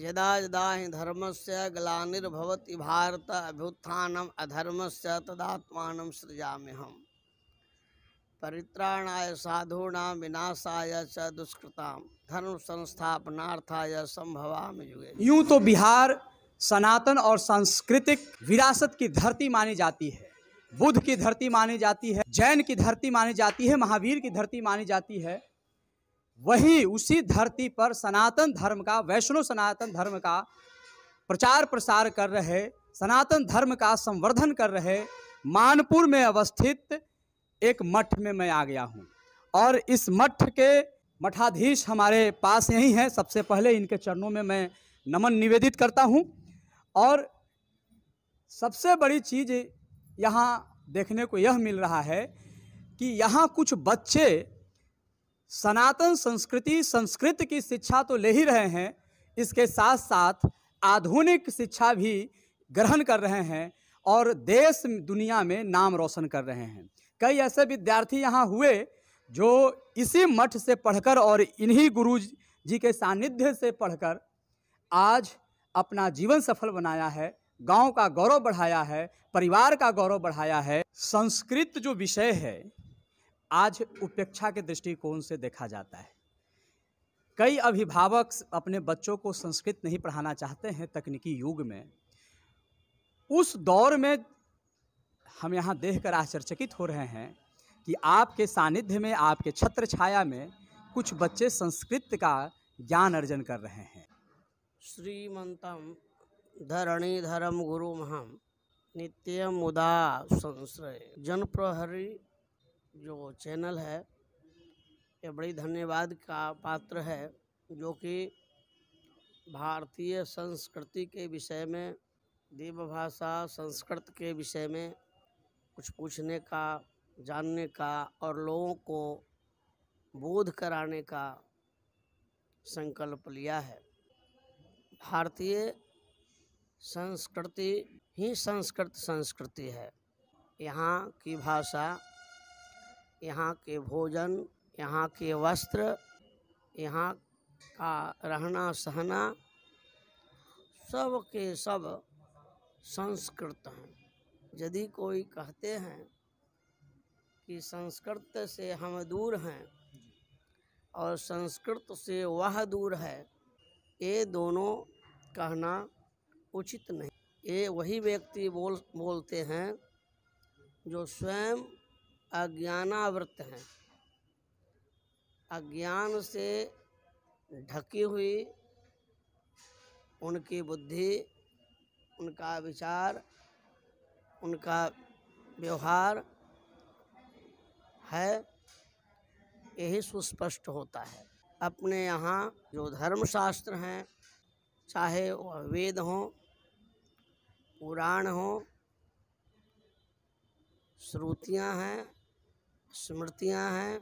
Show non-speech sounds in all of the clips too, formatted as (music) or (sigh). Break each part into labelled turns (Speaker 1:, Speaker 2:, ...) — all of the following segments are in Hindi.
Speaker 1: यदा यदा धर्म से ग्लार्भवती भारत अभ्युत्थान अधर्म से तदात्म सृजा हम परित्राणाय साधूना विनाशाय च दुष्कृता धर्म संस्थापनार्थाय संभवाम युगे
Speaker 2: यूं तो बिहार सनातन और सांस्कृतिक विरासत की धरती मानी जाती है बुद्ध की धरती मानी जाती है जैन की धरती मानी जाती है महावीर की धरती मानी जाती है वही उसी धरती पर सनातन धर्म का वैष्णव सनातन धर्म का प्रचार प्रसार कर रहे सनातन धर्म का संवर्धन कर रहे मानपुर में अवस्थित एक मठ में मैं आ गया हूँ और इस मठ के मठाधीश हमारे पास यही हैं सबसे पहले इनके चरणों में मैं नमन निवेदित करता हूँ और सबसे बड़ी चीज़ यहाँ देखने को यह मिल रहा है कि यहाँ कुछ बच्चे सनातन संस्कृति संस्कृत की शिक्षा तो ले ही रहे हैं इसके साथ साथ आधुनिक शिक्षा भी ग्रहण कर रहे हैं और देश दुनिया में नाम रोशन कर रहे हैं कई ऐसे विद्यार्थी यहाँ हुए जो इसी मठ से पढ़कर और इन्हीं गुरु जी के सानिध्य से पढ़कर आज अपना जीवन सफल बनाया है गांव का गौरव बढ़ाया है परिवार का गौरव बढ़ाया है संस्कृत जो विषय है आज उपेक्षा के दृष्टिकोण से देखा जाता है कई अभिभावक अपने बच्चों को संस्कृत नहीं पढ़ाना चाहते हैं तकनीकी युग में उस दौर में हम यहाँ देख कर आश्चर्यचकित हो रहे हैं कि आपके सानिध्य में आपके छत्र छाया में कुछ बच्चे संस्कृत का ज्ञान अर्जन कर रहे हैं
Speaker 1: श्रीमंतम धरणी धर्म गुरु महम नित्यम उदा संश्रय जन प्रहरी जो चैनल है ये बड़ी धन्यवाद का पात्र है जो कि भारतीय संस्कृति के विषय में देवभाषा संस्कृत के विषय में कुछ पूछने का जानने का और लोगों को बोध कराने का संकल्प लिया है भारतीय संस्कृति ही संस्कृत संस्कृति है यहाँ की भाषा यहाँ के भोजन यहाँ के वस्त्र यहाँ का रहना सहना सब के सब संस्कृत हैं यदि कोई कहते हैं कि संस्कृत से हम दूर हैं और संस्कृत से वह दूर है ये दोनों कहना उचित नहीं ये वही व्यक्ति बोल बोलते हैं जो स्वयं अज्ञानावृत हैं अज्ञान से ढकी हुई उनकी बुद्धि उनका विचार उनका व्यवहार है यही सुस्पष्ट होता है अपने यहाँ जो धर्मशास्त्र हैं चाहे वह वेद हों पुराण हों श्रुतियाँ हैं स्मृतियां हैं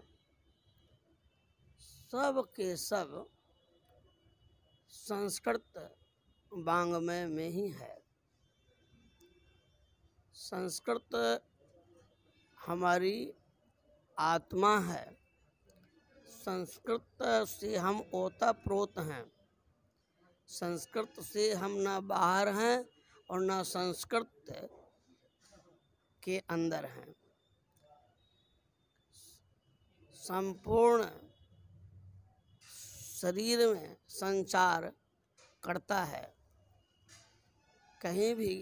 Speaker 1: सब के सब संस्कृत वांग्मय में ही है संस्कृत हमारी आत्मा है संस्कृत से हम ओता प्रोत हैं संस्कृत से हम ना बाहर हैं और ना संस्कृत के अंदर हैं संपूर्ण शरीर में संचार करता है कहीं भी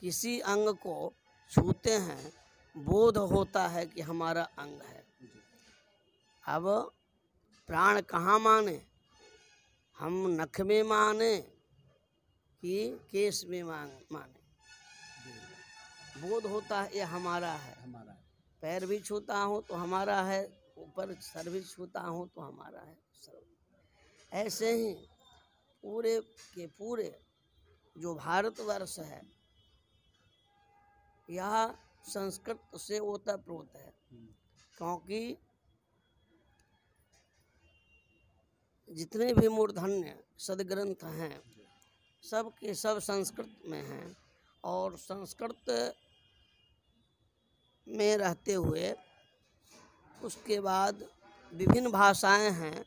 Speaker 1: किसी अंग को छूते हैं बोध होता है कि हमारा अंग है अब प्राण कहाँ माने हम नख में माने कि केस में मान माने बोध होता है ये हमारा है हमारा पैर भी छूता हूँ तो हमारा है ऊपर सर्विस छूता हूँ तो हमारा है सर्व ऐसे ही पूरे के पूरे जो भारतवर्ष है यह संस्कृत से प्रोत है क्योंकि जितने भी मूर्धन्य सदग्रंथ हैं सब के सब संस्कृत में हैं और संस्कृत में रहते हुए उसके बाद विभिन्न भाषाएं हैं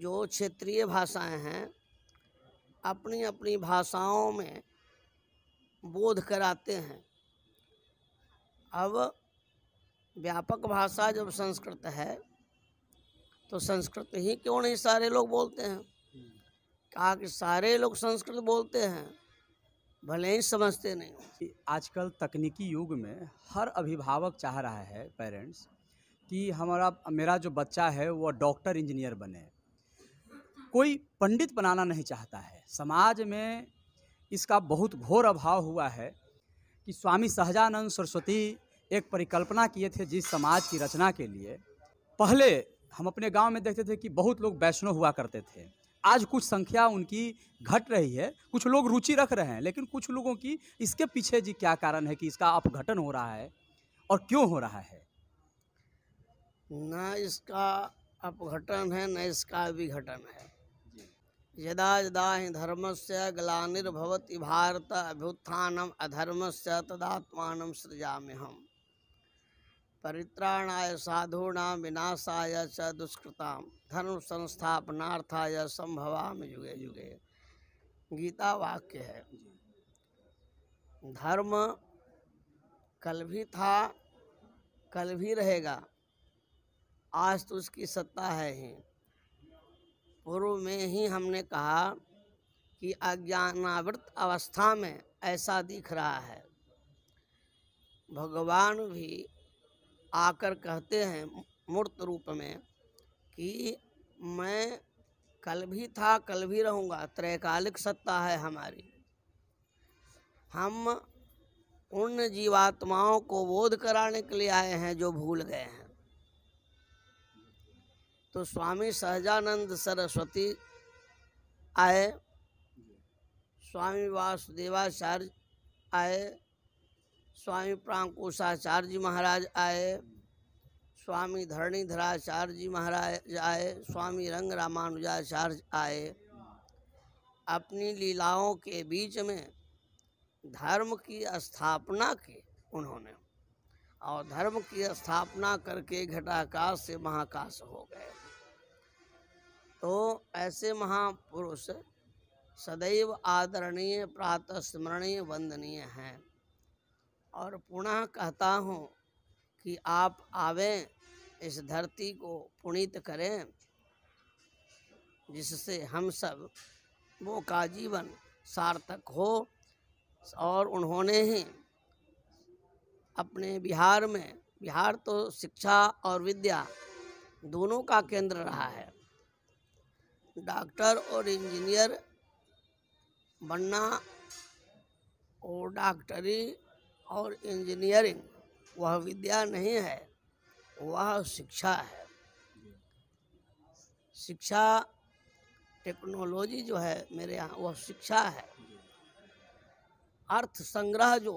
Speaker 1: जो क्षेत्रीय भाषाएं हैं अपनी अपनी भाषाओं में बोध कराते हैं अब व्यापक भाषा जब संस्कृत है तो संस्कृत ही क्यों नहीं सारे लोग बोलते हैं कहा कि सारे लोग संस्कृत बोलते हैं भले ही समझते नहीं आजकल
Speaker 2: तकनीकी युग में हर अभिभावक चाह रहा है पेरेंट्स कि हमारा मेरा जो बच्चा है वह डॉक्टर इंजीनियर बने कोई पंडित बनाना नहीं चाहता है समाज में इसका बहुत घोर अभाव हुआ है कि स्वामी सहजानंद सरस्वती एक परिकल्पना किए थे जिस समाज की रचना के लिए पहले हम अपने गांव में देखते थे कि बहुत लोग वैष्णव हुआ करते थे आज कुछ संख्या उनकी घट रही है कुछ लोग रुचि रख रहे हैं लेकिन कुछ लोगों की इसके पीछे जी क्या कारण है कि इसका अपघटन हो रहा है और क्यों हो रहा है
Speaker 1: न इसका अपघटन है न इसका विघटन है यदा यदा ही धर्म से निर्भवती भारत अभ्युत्थान अधर्म से तदात्मान सृजा हम परित्राणा साधूना विनाशाय च दुष्कृता धर्म संस्थापनाथा संभवाम युगे युगे गीता वाक्य है धर्म कल भी था कल भी रहेगा आज तो उसकी सत्ता है ही पूर्व में ही हमने कहा कि अज्ञानावृत अवस्था में ऐसा दिख रहा है भगवान भी आकर कहते हैं मूर्त रूप में कि मैं कल भी था कल भी रहूँगा त्रैकालिक सत्ता है हमारी हम उन जीवात्माओं को बोध कराने के लिए आए हैं जो भूल गए हैं तो स्वामी सहजानंद सरस्वती आए स्वामी वासुदेवाचार्य आए स्वामी प्रांकुशाचार्य जी महाराज आए स्वामी धरणीधराचार्य जी महाराज आए स्वामी रंग रामानुजाचार्य आए अपनी लीलाओं के बीच में धर्म की स्थापना की उन्होंने और धर्म की स्थापना करके घटाकाश से महाकाश हो गए तो ऐसे महापुरुष सदैव आदरणीय प्रातः स्मरणीय वंदनीय हैं और पुनः कहता हूँ कि आप आवें इस धरती को पुनीत करें जिससे हम सब वो का जीवन सार्थक हो और उन्होंने ही अपने बिहार में बिहार तो शिक्षा और विद्या दोनों का केंद्र रहा है डॉक्टर और इंजीनियर बनना और डॉक्टरी और इंजीनियरिंग वह विद्या नहीं है वह शिक्षा है शिक्षा टेक्नोलॉजी जो है मेरे यहाँ वह शिक्षा है अर्थ संग्रह जो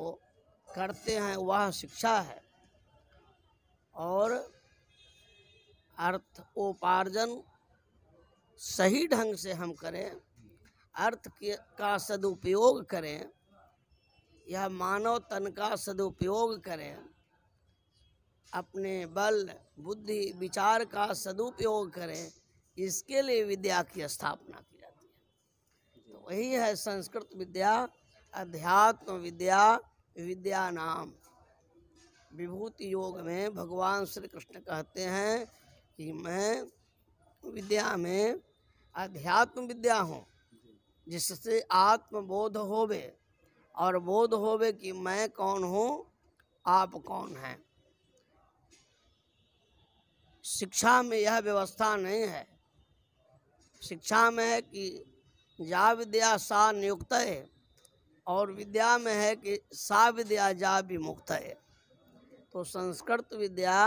Speaker 1: करते हैं वह शिक्षा है और अर्थ उपार्जन सही ढंग से हम करें अर्थ के का सदुपयोग करें या मानव तन का सदुपयोग करें अपने बल बुद्धि विचार का सदुपयोग करें इसके लिए विद्या की स्थापना की जाती है तो वही है संस्कृत विद्या अध्यात्म विद्या विद्या नाम विभूति योग में भगवान श्री कृष्ण कहते हैं कि मैं विद्या में अध्यात्म विद्या हो जिससे आत्मबोध होवे और बोध होवे कि मैं कौन हूँ आप कौन हैं शिक्षा में यह व्यवस्था नहीं है शिक्षा में है कि जा विद्या सा नियुक्त है और विद्या में है कि सा विद्या जा विमुक्त है तो संस्कृत विद्या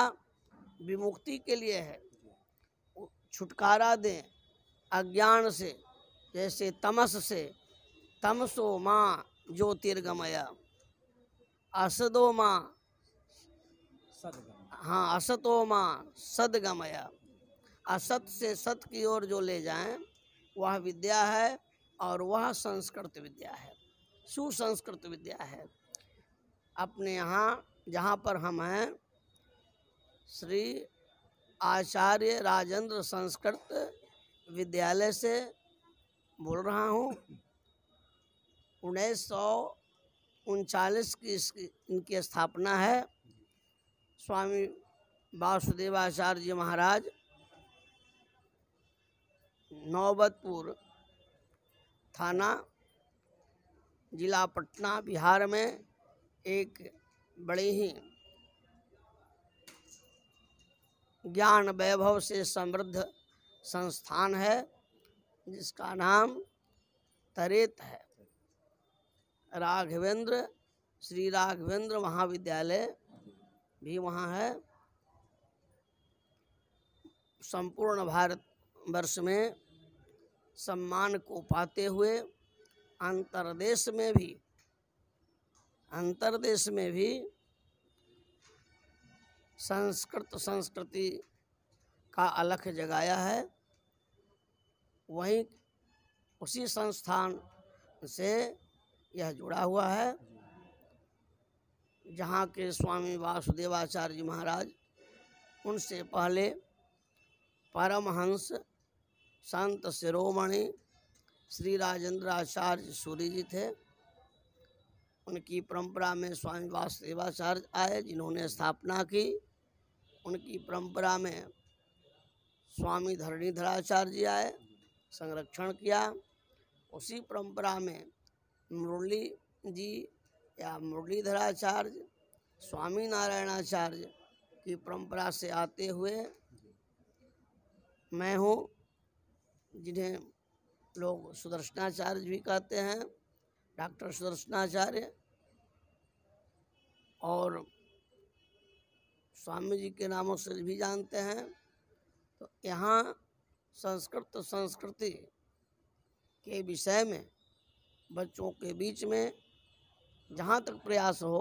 Speaker 1: विमुक्ति के लिए है छुटकारा दें अज्ञान से जैसे तमस से तमसो माँ ज्योतिर्गमय असदो माँ हाँ असतो माँ सदगमय असत से सत की ओर जो ले जाएं वह विद्या है और वह संस्कृत विद्या है सुसंस्कृत विद्या है अपने यहाँ जहाँ पर हम हैं श्री आचार्य राजेंद्र संस्कृत विद्यालय से बोल रहा हूँ उन्नीस सौ उनचालीस की इसकी इनकी स्थापना है स्वामी वासुदेवाचार्य जी महाराज नौबतपुर थाना जिला पटना बिहार में एक बड़ी ही ज्ञान वैभव से समृद्ध संस्थान है जिसका नाम तरेत है राघवेंद्र श्री राघवेंद्र महाविद्यालय भी वहाँ है संपूर्ण भारत वर्ष में सम्मान को पाते हुए अंतरदेश में भी अंतरदेश में भी संस्कृत संस्कृति का अलख जगाया है वहीं उसी संस्थान से यह जुड़ा हुआ है जहाँ के स्वामी वासुदेवाचार्य जी महाराज उनसे पहले परमहंस संत शिरोमणि श्री राजेंद्राचार्य सूरी जी थे उनकी परंपरा में स्वामी वासुदेवाचार्य आए जिन्होंने स्थापना की उनकी परंपरा में स्वामी धरणीधराचार्य जी आए संरक्षण किया उसी परंपरा में मुरली जी या मुरलीधराचार्य स्वामी नारायणाचार्य की परंपरा से आते हुए मैं हूँ जिन्हें लोग सुदर्शनाचार्य भी कहते हैं डॉक्टर सुदर्शनाचार्य और स्वामी जी के नामों से भी जानते हैं तो यहाँ संस्कृत तो संस्कृति के विषय में बच्चों के बीच में जहाँ तक प्रयास हो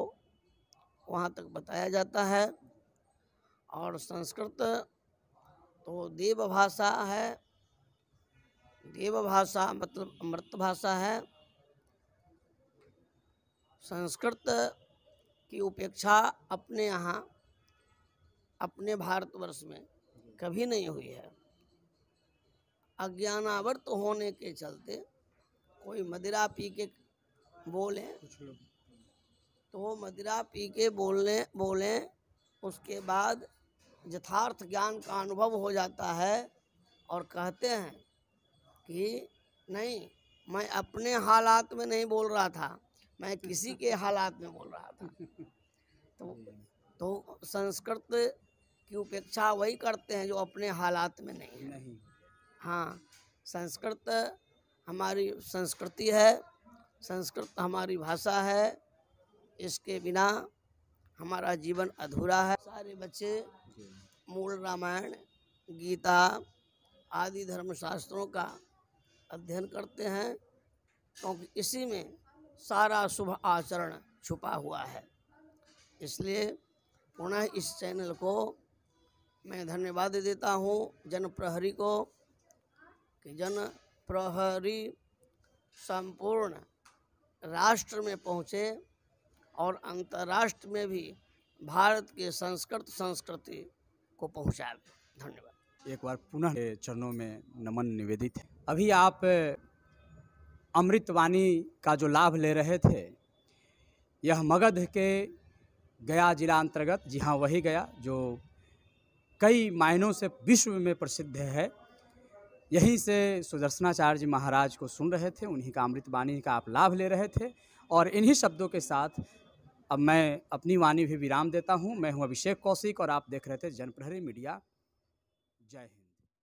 Speaker 1: वहाँ तक बताया जाता है और संस्कृत तो देव भाषा है देव भाषा मतलब अमृत भाषा है संस्कृत की उपेक्षा अपने यहाँ अपने भारतवर्ष में कभी नहीं हुई है अज्ञानावर्त होने के चलते कोई मदिरा पी के बोले तो वो मदिरा पी के बोलने बोले उसके बाद यथार्थ ज्ञान का अनुभव हो जाता है और कहते हैं कि नहीं मैं अपने हालात में नहीं बोल रहा था मैं किसी के हालात में बोल रहा था (laughs) तो तो संस्कृत की उपेक्षा वही करते हैं जो अपने हालात में नहीं है नहीं। हाँ संस्कृत हमारी संस्कृति है संस्कृत हमारी भाषा है इसके बिना हमारा जीवन अधूरा है सारे बच्चे मूल रामायण गीता आदि धर्मशास्त्रों का अध्ययन करते हैं क्योंकि तो इसी में सारा शुभ आचरण छुपा हुआ है इसलिए पुनः इस चैनल को मैं धन्यवाद देता हूँ जन प्रहरी को कि जन प्रहरी संपूर्ण राष्ट्र में पहुँचे और अंतर्राष्ट्र में भी भारत के संस्कृत संस्कृति को दें धन्यवाद
Speaker 2: एक बार पुनः चरणों में नमन निवेदित है अभी आप अमृतवाणी का जो लाभ ले रहे थे यह मगध के गया जिला अंतर्गत जी हाँ वही गया जो कई मायनों से विश्व में प्रसिद्ध है यहीं से सुदर्शनाचार्य महाराज को सुन रहे थे उन्हीं का अमृत वाणी का आप लाभ ले रहे थे और इन्हीं शब्दों के साथ अब मैं अपनी वाणी भी विराम देता हूँ मैं हूँ अभिषेक कौशिक और आप देख रहे थे जनप्रहरी मीडिया जय हिंद